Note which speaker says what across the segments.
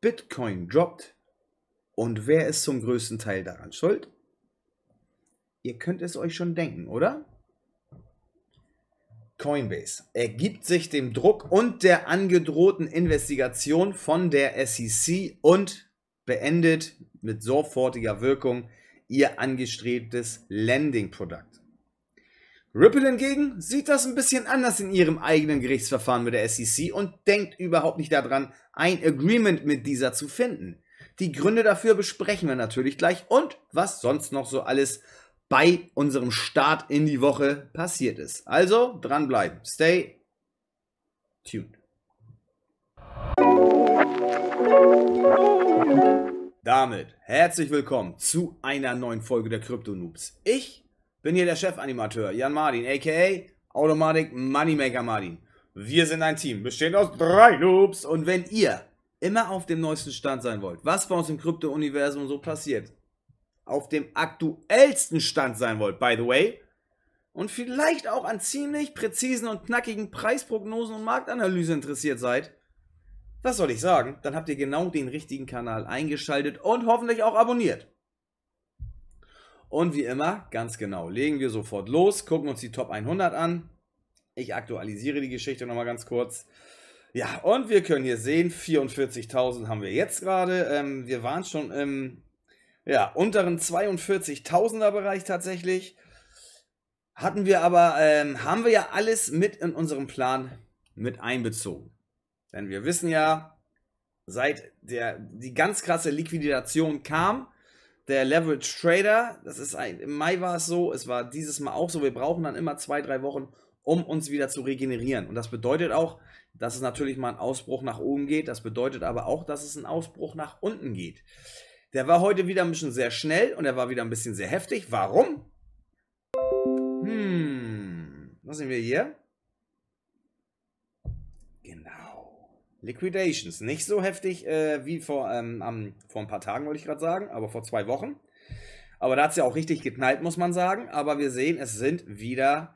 Speaker 1: Bitcoin droppt und wer ist zum größten Teil daran schuld? Ihr könnt es euch schon denken, oder? Coinbase ergibt sich dem Druck und der angedrohten Investigation von der SEC und beendet mit sofortiger Wirkung ihr angestrebtes Lending-Produkt. Ripple hingegen sieht das ein bisschen anders in ihrem eigenen Gerichtsverfahren mit der SEC und denkt überhaupt nicht daran, ein Agreement mit dieser zu finden. Die Gründe dafür besprechen wir natürlich gleich und was sonst noch so alles bei unserem Start in die Woche passiert ist. Also dranbleiben. Stay tuned. Damit herzlich willkommen zu einer neuen Folge der Krypto Noobs. Ich bin hier der Chefanimateur, Jan Martin, a.k.a. Automatic Moneymaker Martin. Wir sind ein Team, bestehend aus drei Loops. Und wenn ihr immer auf dem neuesten Stand sein wollt, was bei uns im Krypto-Universum so passiert, auf dem aktuellsten Stand sein wollt, by the way, und vielleicht auch an ziemlich präzisen und knackigen Preisprognosen und Marktanalysen interessiert seid, was soll ich sagen, dann habt ihr genau den richtigen Kanal eingeschaltet und hoffentlich auch abonniert. Und wie immer, ganz genau, legen wir sofort los, gucken uns die Top 100 an. Ich aktualisiere die Geschichte nochmal ganz kurz. Ja, und wir können hier sehen, 44.000 haben wir jetzt gerade. Ähm, wir waren schon im ja, unteren 42.000er Bereich tatsächlich. Hatten wir aber, ähm, haben wir ja alles mit in unserem Plan mit einbezogen. Denn wir wissen ja, seit der, die ganz krasse Liquidation kam, der Leverage Trader, das ist ein, im Mai war es so, es war dieses Mal auch so, wir brauchen dann immer zwei, drei Wochen, um uns wieder zu regenerieren. Und das bedeutet auch, dass es natürlich mal ein Ausbruch nach oben geht, das bedeutet aber auch, dass es ein Ausbruch nach unten geht. Der war heute wieder ein bisschen sehr schnell und er war wieder ein bisschen sehr heftig. Warum? Hm, was sehen wir hier? Liquidations. Nicht so heftig äh, wie vor, ähm, am, vor ein paar Tagen, wollte ich gerade sagen, aber vor zwei Wochen. Aber da hat es ja auch richtig geknallt, muss man sagen. Aber wir sehen, es sind wieder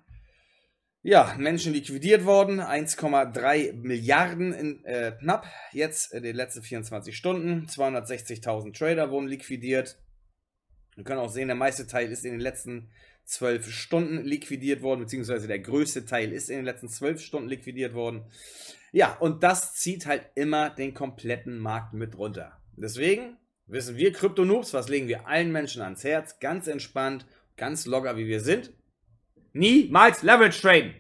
Speaker 1: ja, Menschen liquidiert worden. 1,3 Milliarden in, äh, knapp. Jetzt in den letzten 24 Stunden. 260.000 Trader wurden liquidiert. Wir können auch sehen, der meiste Teil ist in den letzten 12 Stunden liquidiert worden, beziehungsweise der größte Teil ist in den letzten 12 Stunden liquidiert worden. Ja, und das zieht halt immer den kompletten Markt mit runter. Deswegen wissen wir Krypto-Noobs, was legen wir allen Menschen ans Herz, ganz entspannt, ganz locker wie wir sind. Niemals Leverage Trade.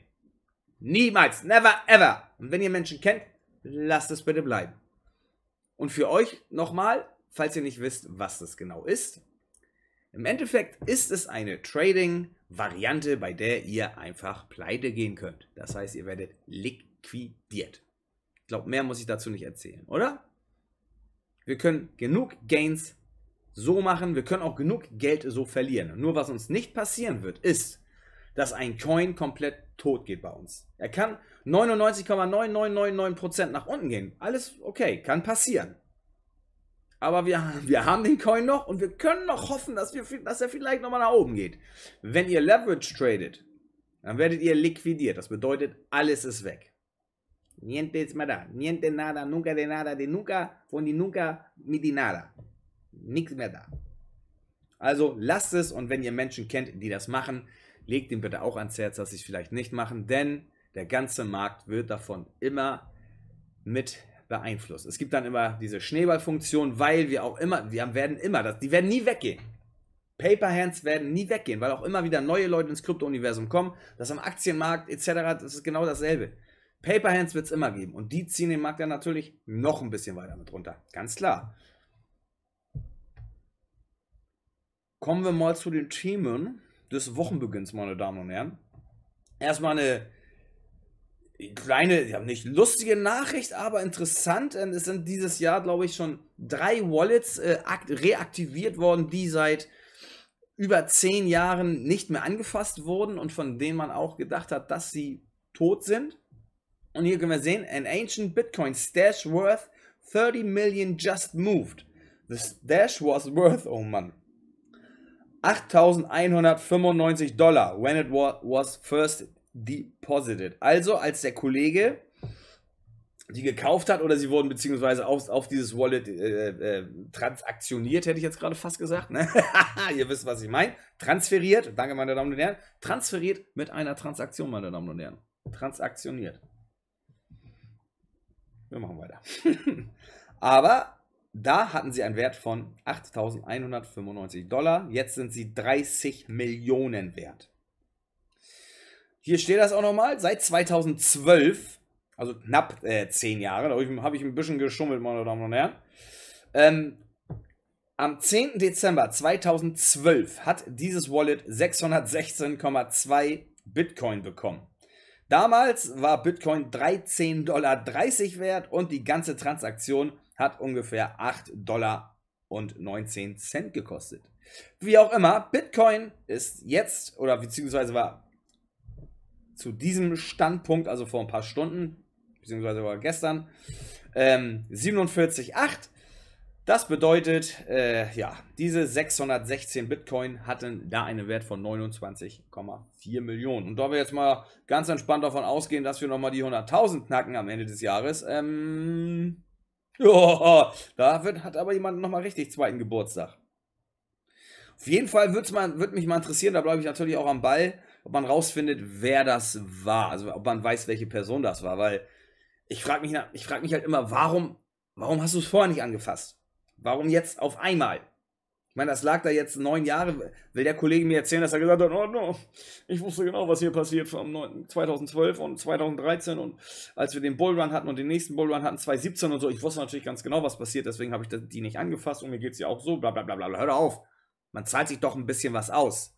Speaker 1: Niemals, never ever. Und wenn ihr Menschen kennt, lasst es bitte bleiben. Und für euch nochmal, falls ihr nicht wisst, was das genau ist. Im Endeffekt ist es eine Trading-Variante, bei der ihr einfach pleite gehen könnt. Das heißt, ihr werdet liquidiert liquidiert. Ich glaube, mehr muss ich dazu nicht erzählen, oder? Wir können genug Gains so machen, wir können auch genug Geld so verlieren. Nur was uns nicht passieren wird, ist, dass ein Coin komplett tot geht bei uns. Er kann 99,9999% nach unten gehen. Alles okay, kann passieren. Aber wir, wir haben den Coin noch und wir können noch hoffen, dass, wir, dass er vielleicht nochmal nach oben geht. Wenn ihr Leverage tradet, dann werdet ihr liquidiert. Das bedeutet, alles ist weg. Niente esmerá, niente nada, nunca de nada, de nunca, von die nunca, mit die nada. Nichts mehr da. Also lasst es und wenn ihr Menschen kennt, die das machen, legt ihm bitte auch ans Herz, dass sie es vielleicht nicht machen, denn der ganze Markt wird davon immer mit beeinflusst. Es gibt dann immer diese Schneeballfunktion, weil wir auch immer, wir werden immer, das, die werden nie weggehen. Paper Hands werden nie weggehen, weil auch immer wieder neue Leute ins Krypto-Universum kommen. Das am Aktienmarkt etc. Das ist genau dasselbe. Paper Hands wird es immer geben. Und die ziehen den Markt dann natürlich noch ein bisschen weiter mit runter. Ganz klar. Kommen wir mal zu den Themen des Wochenbeginns, meine Damen und Herren. Erstmal eine kleine, ja nicht lustige Nachricht, aber interessant. Ähm, es sind dieses Jahr, glaube ich, schon drei Wallets äh, reaktiviert worden, die seit über zehn Jahren nicht mehr angefasst wurden und von denen man auch gedacht hat, dass sie tot sind. Und hier können wir sehen, an ancient Bitcoin stash worth 30 million just moved. The stash was worth, oh Mann, 8.195 Dollar when it was first deposited. Also als der Kollege die gekauft hat oder sie wurden beziehungsweise auf, auf dieses Wallet äh, äh, transaktioniert, hätte ich jetzt gerade fast gesagt. Ne? Ihr wisst, was ich meine. Transferiert, danke meine Damen und Herren, transferiert mit einer Transaktion, meine Damen und Herren. Transaktioniert. Wir machen weiter. Aber da hatten sie einen Wert von 8.195 Dollar. Jetzt sind sie 30 Millionen wert. Hier steht das auch nochmal. Seit 2012, also knapp äh, Jahre, da habe ich ein bisschen geschummelt, meine Damen und Herren. Ähm, am 10. Dezember 2012 hat dieses Wallet 616,2 Bitcoin bekommen. Damals war Bitcoin 13,30 Dollar wert und die ganze Transaktion hat ungefähr 8,19 Dollar gekostet. Wie auch immer, Bitcoin ist jetzt oder beziehungsweise war zu diesem Standpunkt, also vor ein paar Stunden, beziehungsweise war gestern, ähm, 47,8 das bedeutet, äh, ja, diese 616 Bitcoin hatten da einen Wert von 29,4 Millionen. Und da wir jetzt mal ganz entspannt davon ausgehen, dass wir nochmal die 100.000 knacken am Ende des Jahres, ähm, ja, da wird, hat aber jemand nochmal richtig zweiten Geburtstag. Auf jeden Fall würde mich mal interessieren, da bleibe ich natürlich auch am Ball, ob man rausfindet, wer das war. Also ob man weiß, welche Person das war, weil ich frage mich, frag mich halt immer, warum, warum hast du es vorher nicht angefasst? Warum jetzt auf einmal? Ich meine, das lag da jetzt neun Jahre. Will der Kollege mir erzählen, dass er gesagt hat, oh no, ich wusste genau, was hier passiert vom 2012 und 2013 und als wir den Bullrun hatten und den nächsten Bullrun hatten, 2017 und so. Ich wusste natürlich ganz genau, was passiert, deswegen habe ich die nicht angefasst und mir geht es ja auch so, bla bla bla bla. Hör auf. Man zahlt sich doch ein bisschen was aus.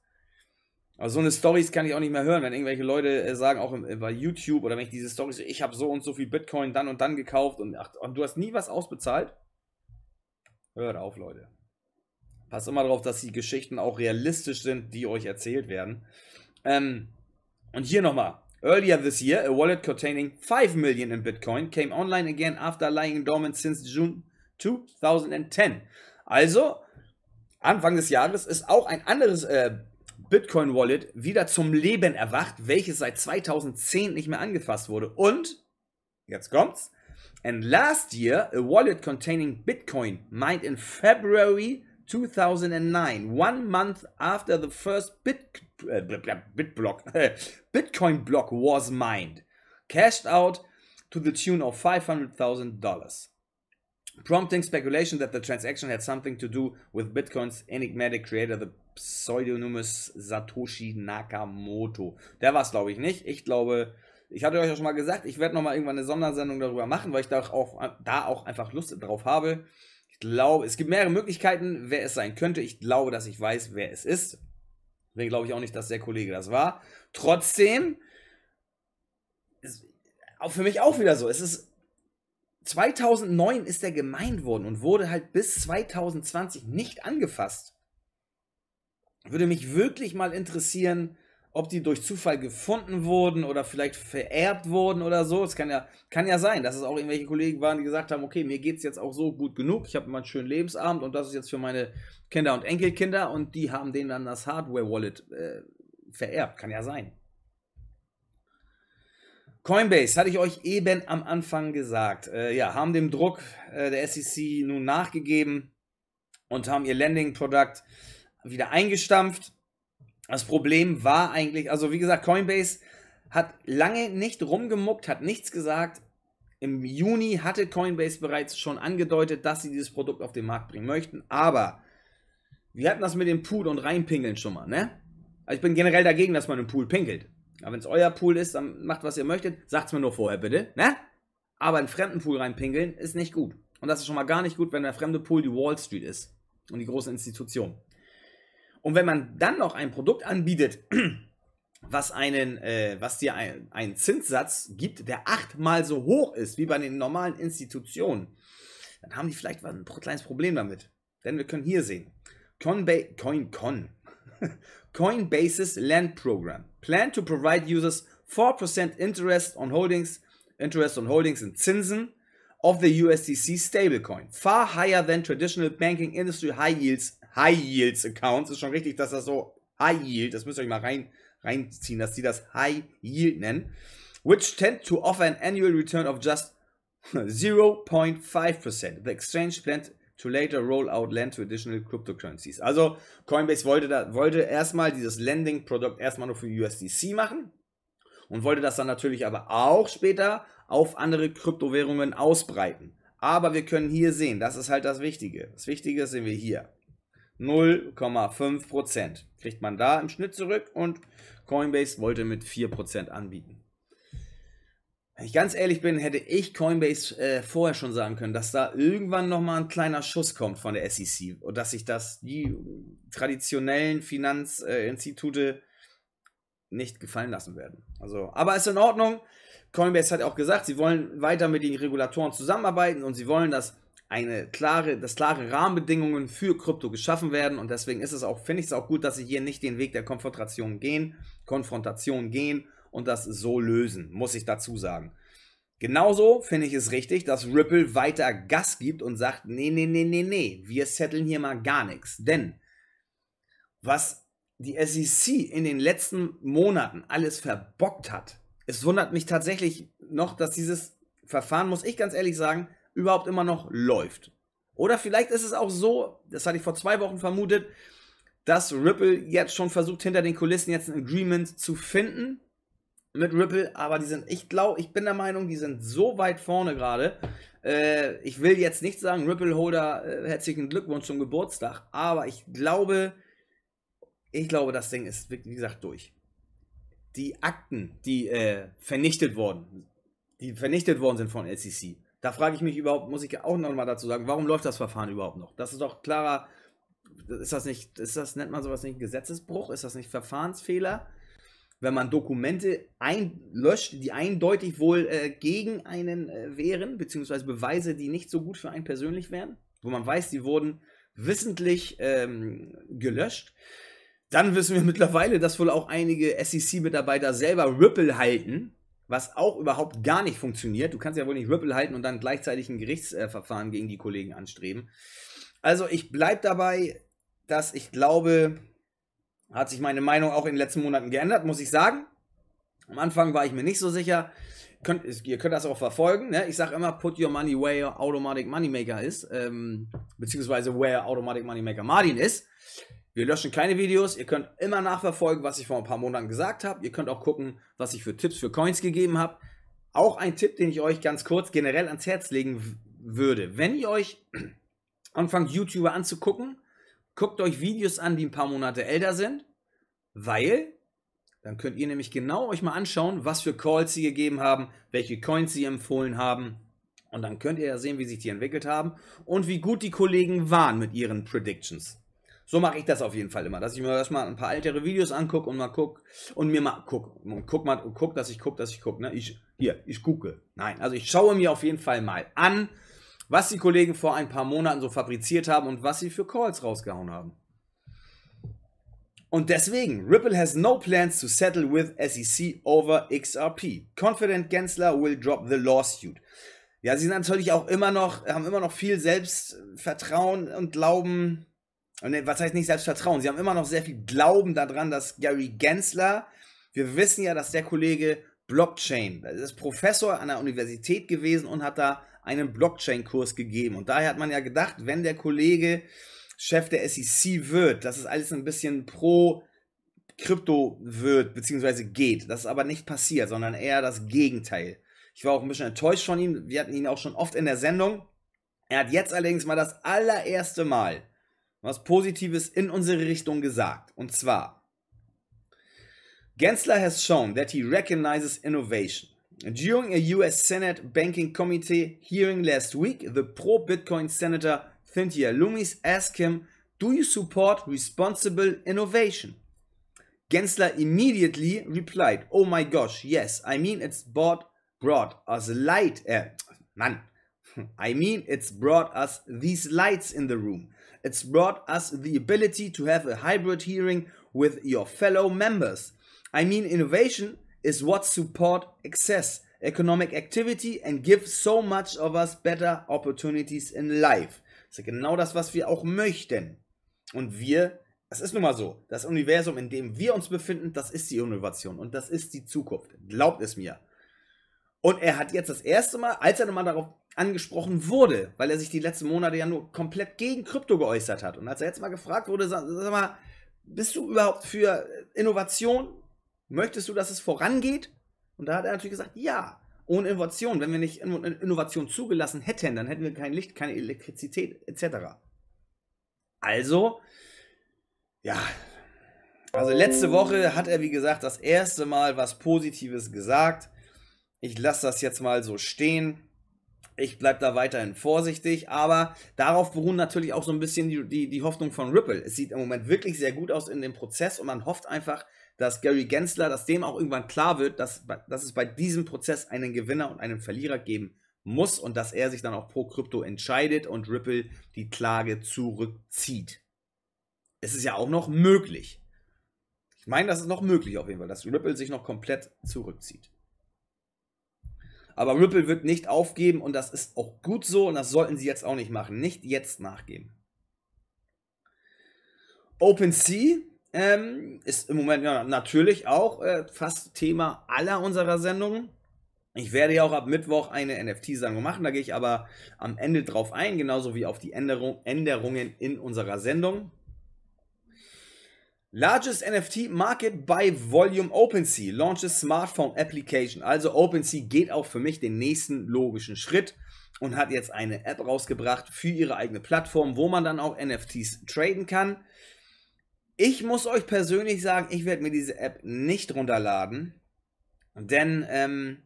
Speaker 1: Aber so eine Stories kann ich auch nicht mehr hören, wenn irgendwelche Leute äh, sagen, auch äh, bei YouTube oder wenn ich diese Stories, ich habe so und so viel Bitcoin dann und dann gekauft und, ach, und du hast nie was ausbezahlt. Hört auf, Leute. Passt immer darauf, dass die Geschichten auch realistisch sind, die euch erzählt werden. Ähm, und hier nochmal. Earlier this year, a wallet containing 5 million in Bitcoin came online again after lying dormant since June 2010. Also, Anfang des Jahres ist auch ein anderes äh, Bitcoin-Wallet wieder zum Leben erwacht, welches seit 2010 nicht mehr angefasst wurde. Und, jetzt kommt's, And last year, a wallet containing Bitcoin mined in February 2009, one month after the first bit, uh, bit block, Bitcoin block was mined, cashed out to the tune of $500,000, prompting speculation that the transaction had something to do with Bitcoin's enigmatic creator, the Pseudonymous Satoshi Nakamoto. Der war es, glaube ich, nicht. Ich glaube, Ich hatte euch ja schon mal gesagt, ich werde nochmal irgendwann eine Sondersendung darüber machen, weil ich da auch, da auch einfach Lust drauf habe. Ich glaube, es gibt mehrere Möglichkeiten, wer es sein könnte. Ich glaube, dass ich weiß, wer es ist. Deswegen glaube ich auch nicht, dass der Kollege das war. Trotzdem, ist auch für mich auch wieder so. Es ist 2009 ist er gemeint worden und wurde halt bis 2020 nicht angefasst. Würde mich wirklich mal interessieren, ob die durch Zufall gefunden wurden oder vielleicht vererbt wurden oder so. Es kann ja, kann ja sein, dass es auch irgendwelche Kollegen waren, die gesagt haben, okay, mir geht es jetzt auch so gut genug, ich habe mal einen schönen Lebensabend und das ist jetzt für meine Kinder und Enkelkinder und die haben denen dann das Hardware-Wallet äh, vererbt. Kann ja sein. Coinbase, hatte ich euch eben am Anfang gesagt, äh, ja, haben dem Druck äh, der SEC nun nachgegeben und haben ihr landing produkt wieder eingestampft. Das Problem war eigentlich, also wie gesagt, Coinbase hat lange nicht rumgemuckt, hat nichts gesagt. Im Juni hatte Coinbase bereits schon angedeutet, dass sie dieses Produkt auf den Markt bringen möchten. Aber wir hatten das mit dem Pool und reinpingeln schon mal, ne? Also ich bin generell dagegen, dass man im Pool pinkelt. Aber wenn es euer Pool ist, dann macht was ihr möchtet. Sagt es mir nur vorher bitte, ne? Aber in fremden Pool reinpingeln ist nicht gut. Und das ist schon mal gar nicht gut, wenn der fremde Pool die Wall Street ist und die große Institution. Und wenn man dann noch ein Produkt anbietet, was einen, äh, was dir ein, einen Zinssatz gibt, der achtmal so hoch ist wie bei den normalen Institutionen, dann haben die vielleicht ein kleines Problem damit. Denn wir können hier sehen, Coinba Coin, Con. Coinbase's Land Program. Plan to provide users 4% interest on holdings, interest on holdings in Zinsen of the USDC stablecoin, far higher than traditional banking industry high yields High Yields Accounts. Ist schon richtig, dass das so High Yield, das müsst ihr euch mal rein, reinziehen, dass die das High Yield nennen. Which tend to offer an annual return of just 0.5%. The exchange planned to later roll out lend to additional cryptocurrencies. Also Coinbase wollte, da, wollte erstmal dieses Lending-Produkt erstmal nur für USDC machen und wollte das dann natürlich aber auch später auf andere Kryptowährungen ausbreiten. Aber wir können hier sehen, das ist halt das Wichtige. Das Wichtige sehen wir hier. 0,5% kriegt man da im Schnitt zurück und Coinbase wollte mit 4% anbieten. Wenn ich ganz ehrlich bin, hätte ich Coinbase äh, vorher schon sagen können, dass da irgendwann nochmal ein kleiner Schuss kommt von der SEC und dass sich das die traditionellen Finanzinstitute äh, nicht gefallen lassen werden. Also, aber ist in Ordnung. Coinbase hat auch gesagt, sie wollen weiter mit den Regulatoren zusammenarbeiten und sie wollen, dass eine klare, dass klare Rahmenbedingungen für Krypto geschaffen werden und deswegen ist es auch, finde ich es auch gut, dass sie hier nicht den Weg der Konfrontation gehen, Konfrontation gehen und das so lösen, muss ich dazu sagen. Genauso finde ich es richtig, dass Ripple weiter Gas gibt und sagt, nee, nee, nee, nee, nee, wir setteln hier mal gar nichts. Denn was die SEC in den letzten Monaten alles verbockt hat, es wundert mich tatsächlich noch, dass dieses Verfahren, muss ich ganz ehrlich sagen, überhaupt immer noch läuft. Oder vielleicht ist es auch so, das hatte ich vor zwei Wochen vermutet, dass Ripple jetzt schon versucht, hinter den Kulissen jetzt ein Agreement zu finden mit Ripple, aber die sind, ich glaube, ich bin der Meinung, die sind so weit vorne gerade. Äh, ich will jetzt nicht sagen, Ripple Holder, äh, herzlichen Glückwunsch zum Geburtstag, aber ich glaube, ich glaube, das Ding ist, wie gesagt, durch. Die Akten, die äh, vernichtet wurden, die vernichtet worden sind von SEC, da frage ich mich überhaupt, muss ich auch nochmal dazu sagen, warum läuft das Verfahren überhaupt noch? Das ist doch klarer, ist das nicht, ist das, nennt man sowas nicht Gesetzesbruch? Ist das nicht Verfahrensfehler? Wenn man Dokumente einlöscht, die eindeutig wohl äh, gegen einen äh, wären, beziehungsweise Beweise, die nicht so gut für einen persönlich wären, wo man weiß, die wurden wissentlich ähm, gelöscht. Dann wissen wir mittlerweile, dass wohl auch einige SEC-Mitarbeiter selber Ripple halten, was auch überhaupt gar nicht funktioniert. Du kannst ja wohl nicht Ripple halten und dann gleichzeitig ein Gerichtsverfahren gegen die Kollegen anstreben. Also ich bleibe dabei, dass ich glaube, hat sich meine Meinung auch in den letzten Monaten geändert, muss ich sagen. Am Anfang war ich mir nicht so sicher. Könnt, ihr könnt das auch verfolgen. Ne? Ich sage immer, put your money where your automatic moneymaker ist, ähm, beziehungsweise where automatic money maker Martin ist. Wir löschen keine Videos. Ihr könnt immer nachverfolgen, was ich vor ein paar Monaten gesagt habe. Ihr könnt auch gucken, was ich für Tipps für Coins gegeben habe. Auch ein Tipp, den ich euch ganz kurz generell ans Herz legen würde. Wenn ihr euch anfangt, YouTuber anzugucken, guckt euch Videos an, die ein paar Monate älter sind, weil dann könnt ihr nämlich genau euch mal anschauen, was für Calls sie gegeben haben, welche Coins sie empfohlen haben. Und dann könnt ihr ja sehen, wie sich die entwickelt haben und wie gut die Kollegen waren mit ihren Predictions. So mache ich das auf jeden Fall immer, dass ich mir erstmal ein paar ältere Videos angucke und mal guck und mir mal guck und guck mal und guck, dass ich guck, dass ich guck, ne? Ich hier, ich gucke. Nein, also ich schaue mir auf jeden Fall mal an, was die Kollegen vor ein paar Monaten so fabriziert haben und was sie für Calls rausgehauen haben. Und deswegen, Ripple has no plans to settle with SEC over XRP. Confident Gensler will drop the lawsuit. Ja, sie sind natürlich auch immer noch, haben immer noch viel Selbstvertrauen und glauben, und äh, was heißt nicht Selbstvertrauen? Sie haben immer noch sehr viel Glauben daran, dass Gary Gensler, wir wissen ja, dass der Kollege Blockchain, ist Professor an der Universität gewesen und hat da einen Blockchain-Kurs gegeben. Und daher hat man ja gedacht, wenn der Kollege Chef der SEC wird, dass es alles ein bisschen pro Krypto wird, beziehungsweise geht. Das ist aber nicht passiert, sondern eher das Gegenteil. Ich war auch ein bisschen enttäuscht von ihm. Wir hatten ihn auch schon oft in der Sendung. Er hat jetzt allerdings mal das allererste Mal was Positives in unsere Richtung gesagt. Und zwar, Gensler has shown that he recognizes innovation. During a US Senate Banking Committee hearing last week, the pro Bitcoin Senator Cynthia Loomis asked him, Do you support responsible innovation? Gensler immediately replied, Oh my gosh, yes, I mean it's brought, brought us light. Uh, man, I mean it's brought us these lights in the room it's brought us the ability to have a hybrid hearing with your fellow members. I mean, innovation is what support access, economic activity and give so much of us better opportunities in life. Das ist genau das, was wir auch möchten. Und wir, es ist nun mal so, das Universum, in dem wir uns befinden, das ist die Innovation und das ist die Zukunft. Glaubt es mir. Und er hat jetzt das erste Mal, als er nochmal darauf angesprochen wurde, weil er sich die letzten Monate ja nur komplett gegen Krypto geäußert hat. Und als er jetzt mal gefragt wurde, sag, sag mal, bist du überhaupt für Innovation? Möchtest du, dass es vorangeht? Und da hat er natürlich gesagt, ja, ohne Innovation. Wenn wir nicht Innovation zugelassen hätten, dann hätten wir kein Licht, keine Elektrizität etc. Also,
Speaker 2: ja. Also letzte Woche
Speaker 1: hat er, wie gesagt, das erste Mal was Positives gesagt. Ich lasse das jetzt mal so stehen. Ich bleibe da weiterhin vorsichtig, aber darauf beruhen natürlich auch so ein bisschen die, die, die Hoffnung von Ripple. Es sieht im Moment wirklich sehr gut aus in dem Prozess und man hofft einfach, dass Gary Gensler, dass dem auch irgendwann klar wird, dass, dass es bei diesem Prozess einen Gewinner und einen Verlierer geben muss und dass er sich dann auch pro Krypto entscheidet und Ripple die Klage zurückzieht. Es ist ja auch noch möglich. Ich meine, das ist noch möglich auf jeden Fall, dass Ripple sich noch komplett zurückzieht. Aber Ripple wird nicht aufgeben und das ist auch gut so und das sollten sie jetzt auch nicht machen. Nicht jetzt nachgeben. OpenSea ähm, ist im Moment ja, natürlich auch äh, fast Thema aller unserer Sendungen. Ich werde ja auch ab Mittwoch eine nft sendung machen, da gehe ich aber am Ende drauf ein, genauso wie auf die Änderung, Änderungen in unserer Sendung. Largest NFT Market by Volume OpenSea launches Smartphone Application. Also OpenSea geht auch für mich den nächsten logischen Schritt und hat jetzt eine App rausgebracht für ihre eigene Plattform, wo man dann auch NFTs traden kann. Ich muss euch persönlich sagen, ich werde mir diese App nicht runterladen, denn ähm,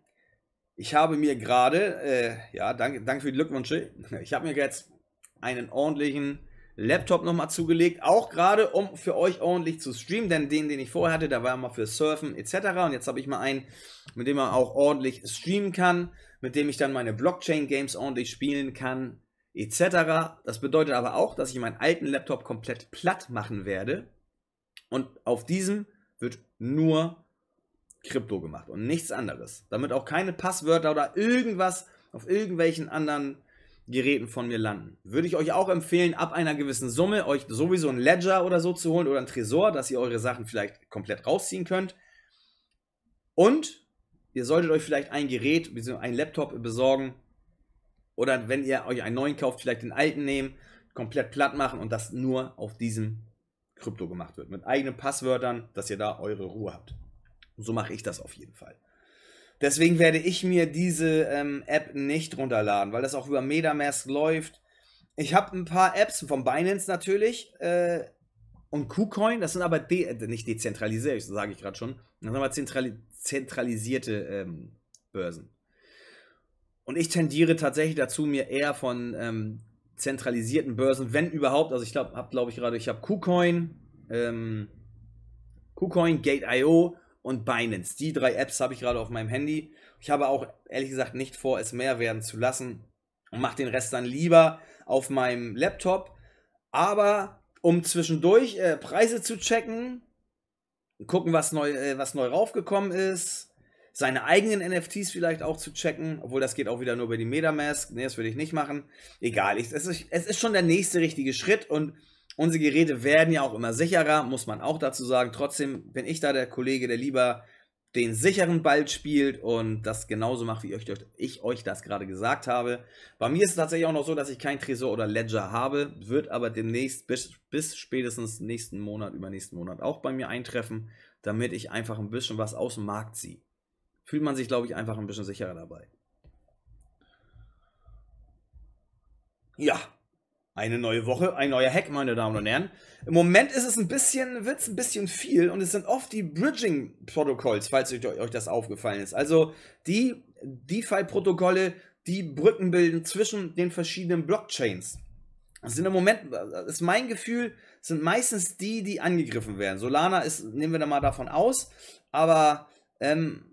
Speaker 1: ich habe mir gerade, äh, ja, danke, danke für die Glückwünsche, ich habe mir jetzt einen ordentlichen Laptop nochmal zugelegt, auch gerade um für euch ordentlich zu streamen, denn den, den ich vorher hatte, da war mal für Surfen etc. Und jetzt habe ich mal einen, mit dem man auch ordentlich streamen kann, mit dem ich dann meine Blockchain-Games ordentlich spielen kann etc. Das bedeutet aber auch, dass ich meinen alten Laptop komplett platt machen werde und auf diesem wird nur Krypto gemacht und nichts anderes, damit auch keine Passwörter oder irgendwas auf irgendwelchen anderen Geräten von mir landen. Würde ich euch auch empfehlen, ab einer gewissen Summe euch sowieso ein Ledger oder so zu holen oder ein Tresor, dass ihr eure Sachen vielleicht komplett rausziehen könnt. Und ihr solltet euch vielleicht ein Gerät, ein Laptop besorgen oder wenn ihr euch einen neuen kauft, vielleicht den alten nehmen, komplett platt machen und das nur auf diesem Krypto gemacht wird. Mit eigenen Passwörtern, dass ihr da eure Ruhe habt. so mache ich das auf jeden Fall. Deswegen werde ich mir diese ähm, App nicht runterladen, weil das auch über MetaMask läuft. Ich habe ein paar Apps von Binance natürlich äh, und KuCoin, das sind aber de äh, nicht dezentralisiert, sage ich gerade schon, das sind aber zentrali zentralisierte ähm, Börsen. Und ich tendiere tatsächlich dazu, mir eher von ähm, zentralisierten Börsen, wenn überhaupt, also ich glaube, glaube ich gerade, ich habe KuCoin, ähm, KuCoin, Gate.io und Binance. Die drei Apps habe ich gerade auf meinem Handy. Ich habe auch ehrlich gesagt nicht vor, es mehr werden zu lassen und mache den Rest dann lieber auf meinem Laptop. Aber um zwischendurch äh, Preise zu checken, gucken, was neu, äh, was neu raufgekommen ist, seine eigenen NFTs vielleicht auch zu checken, obwohl das geht auch wieder nur über die Metamask. Ne, das würde ich nicht machen. Egal, ich, es, ist, es ist schon der nächste richtige Schritt und Unsere Geräte werden ja auch immer sicherer, muss man auch dazu sagen. Trotzdem bin ich da der Kollege, der lieber den sicheren Ball spielt und das genauso macht, wie ich euch, das gerade gesagt habe. Bei mir ist es tatsächlich auch noch so, dass ich kein Tresor oder Ledger habe, wird aber demnächst bis, bis spätestens nächsten Monat, übernächsten Monat auch bei mir eintreffen, damit ich einfach ein bisschen was aus dem Markt ziehe. Fühlt man sich, glaube ich, einfach ein bisschen sicherer dabei. Ja, eine neue Woche, ein neuer Hack, meine Damen und Herren. Im Moment ist es ein bisschen, wird's ein bisschen viel und es sind oft die Bridging protokolls falls euch, euch das aufgefallen ist. Also die DeFi-Protokolle, die Brücken bilden zwischen den verschiedenen Blockchains. Das sind im Moment, äh, ist mein Gefühl, sind meistens die, die angegriffen werden. Solana ist, nehmen wir da mal davon aus, aber ähm,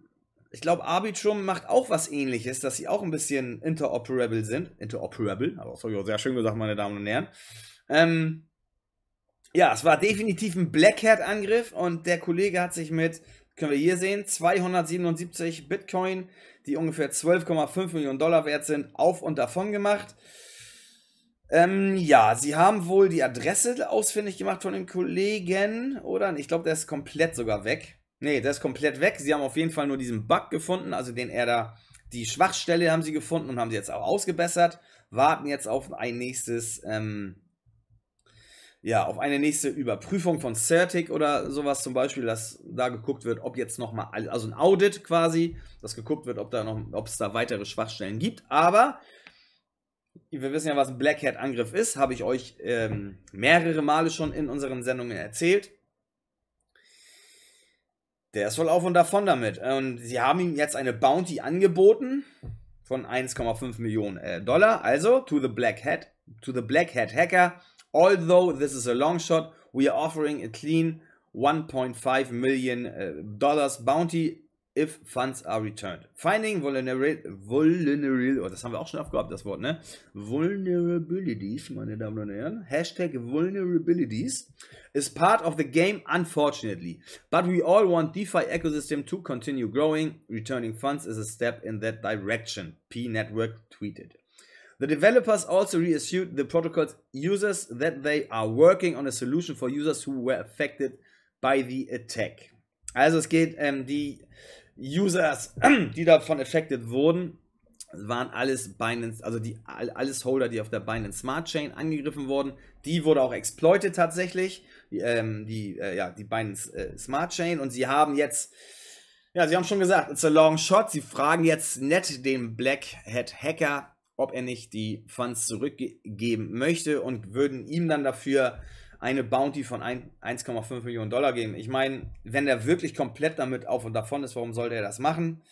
Speaker 1: ich glaube, Arbitrum macht auch was ähnliches, dass sie auch ein bisschen interoperable sind. Interoperable, aber das habe ich auch sehr schön gesagt, meine Damen und Herren. Ähm, ja, es war definitiv ein Black Hat Angriff und der Kollege hat sich mit, können wir hier sehen, 277 Bitcoin, die ungefähr 12,5 Millionen Dollar wert sind, auf und davon gemacht. Ähm, ja, sie haben wohl die Adresse ausfindig gemacht von dem Kollegen, oder? Ich glaube, der ist komplett sogar weg. Nee, der ist komplett weg. Sie haben auf jeden Fall nur diesen Bug gefunden, also den er da, die Schwachstelle haben sie gefunden und haben sie jetzt auch ausgebessert. Warten jetzt auf ein nächstes, ähm, ja, auf eine nächste Überprüfung von Certic oder sowas zum Beispiel, dass da geguckt wird, ob jetzt nochmal, also ein Audit quasi, dass geguckt wird, ob da noch, ob es da weitere Schwachstellen gibt. Aber wir wissen ja, was ein Black Hat Angriff ist, habe ich euch ähm, mehrere Male schon in unseren Sendungen erzählt. Der ist wohl auf und davon damit. Und sie haben ihm jetzt eine Bounty angeboten von 1,5 Millionen äh, Dollar. Also, to the Black Hat, to the Black Hat Hacker. Although this is a long shot, we are offering a clean 1.5 million äh, dollars bounty if funds are returned. Finding vulnerable, vulnerable, oh, das haben wir auch schon aufgehabt, das Wort, ne? Vulnerabilities, meine Damen und Herren. Hashtag vulnerabilities is part of the game, unfortunately. But we all want DeFi ecosystem to continue growing. Returning funds is a step in that direction. P Network tweeted. The developers also reassured the protocol's users that they are working on a solution for users who were affected by the attack. Also es geht ähm, die Users, die davon affected wurden, waren alles Binance, also die alles Holder, die auf der Binance Smart Chain angegriffen wurden. Die wurde auch exploited tatsächlich, die, ähm, die äh, ja, die Binance äh, Smart Chain. Und sie haben jetzt, ja, sie haben schon gesagt, it's a long shot. Sie fragen jetzt nett den Black Hat Hacker, ob er nicht die Funds zurückgeben möchte und würden ihm dann dafür eine Bounty von 1,5 Millionen Dollar geben. Ich meine, wenn er wirklich komplett damit auf und davon ist, warum sollte er das machen?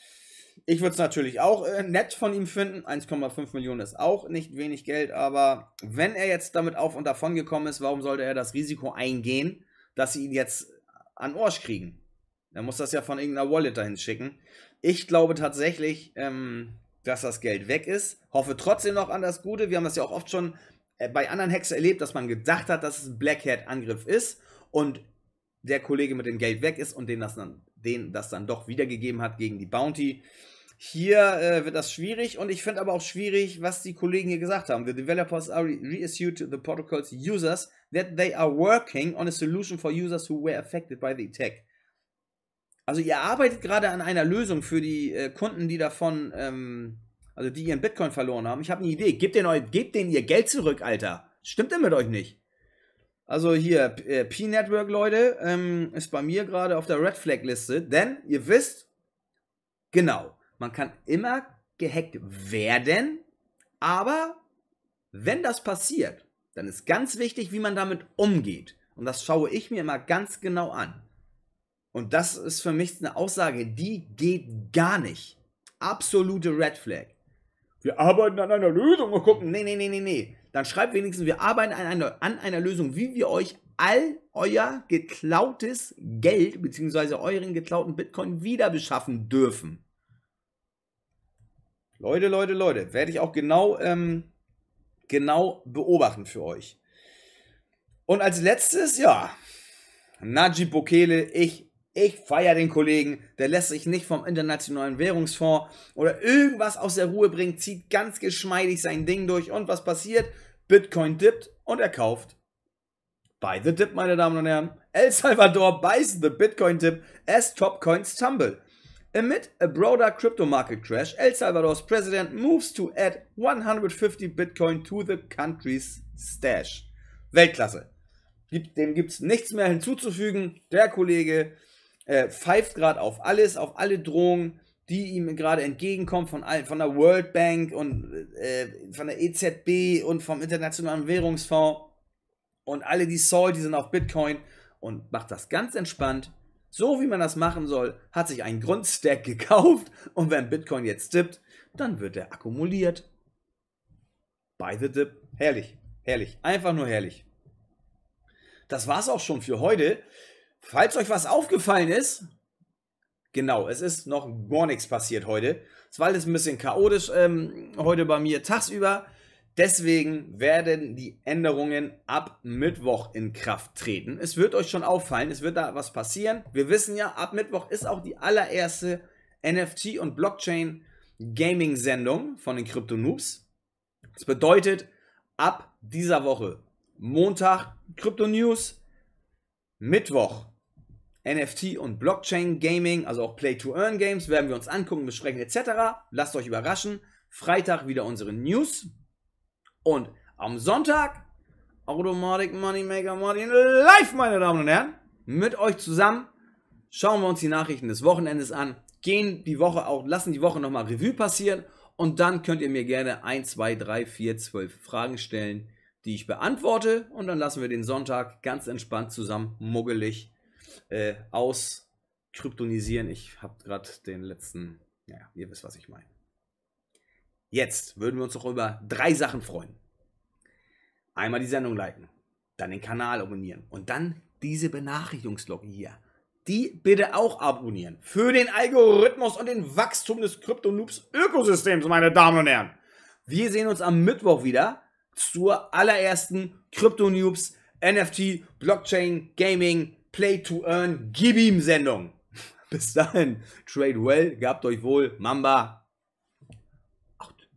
Speaker 1: Ich würde es natürlich auch äh, nett von ihm finden. 1,5 Millionen ist auch nicht wenig Geld, aber wenn er jetzt damit auf und davon gekommen ist, warum sollte er das Risiko eingehen, dass sie ihn jetzt an Orsch kriegen? Er muss das ja von irgendeiner Wallet dahin schicken. Ich glaube tatsächlich, ähm, dass das Geld weg ist. Hoffe trotzdem noch an das Gute. Wir haben das ja auch oft schon äh, bei anderen Hexen erlebt, dass man gedacht hat, dass es ein Black Hat Angriff ist und der Kollege mit dem Geld weg ist und den das dann, den das dann doch wiedergegeben hat gegen die Bounty. Hier äh, wird das schwierig und ich finde aber auch schwierig, was die Kollegen hier gesagt haben. The developers are reissued to the protocol's users that they are working on a solution for users who were affected by the attack. Also ihr arbeitet gerade an einer Lösung für die äh, Kunden, die davon ähm, also die ihren Bitcoin verloren haben. Ich habe eine Idee. Gebt denen, eu, gebt denen ihr Geld zurück, Alter. Stimmt denn mit euch nicht? Also hier, äh, P-Network, Leute, ähm, ist bei mir gerade auf der Red Flag-Liste. Denn ihr wisst, genau, man kann immer gehackt werden. Aber wenn das passiert, dann ist ganz wichtig, wie man damit umgeht. Und das schaue ich mir immer ganz genau an. Und das ist für mich eine Aussage, die geht gar nicht. Absolute Red Flag wir arbeiten an einer Lösung und gucken. Nee, nee, nee, nee, nee. Dann schreibt wenigstens, wir arbeiten an einer, an einer Lösung, wie wir euch all euer geklautes Geld bzw. euren geklauten Bitcoin wieder beschaffen dürfen. Leute, Leute, Leute, werde ich auch genau, ähm, genau beobachten für euch. Und als letztes, ja, Najib Bukele, ich ich feiere den Kollegen, der lässt sich nicht vom Internationalen Währungsfonds oder irgendwas aus der Ruhe bringen, zieht ganz geschmeidig sein Ding durch und was passiert? Bitcoin dippt und er kauft. By the dip, meine Damen und Herren. El Salvador buys the Bitcoin dip as top coins tumble. Amid a broader crypto market crash, El Salvador's president moves to add 150 Bitcoin to the country's stash. Weltklasse. Dem gibt es nichts mehr hinzuzufügen. Der Kollege äh, pfeift gerade auf alles, auf alle Drohungen, die ihm gerade entgegenkommen von, all, von der World Bank und äh, von der EZB und vom Internationalen Währungsfonds und alle die Soul, die sind auf Bitcoin und macht das ganz entspannt. So wie man das machen soll, hat sich ein Grundstack gekauft und wenn Bitcoin jetzt dippt, dann wird er akkumuliert. By the dip. Herrlich, herrlich, einfach nur herrlich. Das war's auch schon für heute. Falls euch was aufgefallen ist, genau, es ist noch gar nichts passiert heute. Es war alles ein bisschen chaotisch ähm, heute bei mir tagsüber. Deswegen werden die Änderungen ab Mittwoch in Kraft treten. Es wird euch schon auffallen, es wird da was passieren. Wir wissen ja, ab Mittwoch ist auch die allererste NFT- und Blockchain-Gaming-Sendung von den Crypto Noobs. Das bedeutet, ab dieser Woche Montag Crypto News, Mittwoch NFT und Blockchain Gaming, also auch Play-to-Earn Games, werden wir uns angucken, besprechen etc. Lasst euch überraschen. Freitag wieder unsere News. Und am Sonntag Automatic Moneymaker Money live, meine Damen und Herren. Mit euch zusammen schauen wir uns die Nachrichten des Wochenendes an, gehen die Woche auch, lassen die Woche nochmal Revue passieren und dann könnt ihr mir gerne 1, 2, 3, 4, 12 Fragen stellen, die ich beantworte und dann lassen wir den Sonntag ganz entspannt zusammen muggelig äh, aus Ich habe gerade den letzten, naja, ihr wisst, was ich meine. Jetzt würden wir uns noch über drei Sachen freuen. Einmal die Sendung liken, dann den Kanal abonnieren und dann diese Benachrichtigungsglocke hier. Die bitte auch abonnieren. Für den Algorithmus und den Wachstum des Krypto-Noobs-Ökosystems, meine Damen und Herren. Wir sehen uns am Mittwoch wieder zur allerersten Krypto-Noobs NFT Blockchain Gaming Play-to-Earn, gib ihm Sendung. Bis dahin, trade well, gehabt euch wohl, Mamba. Out.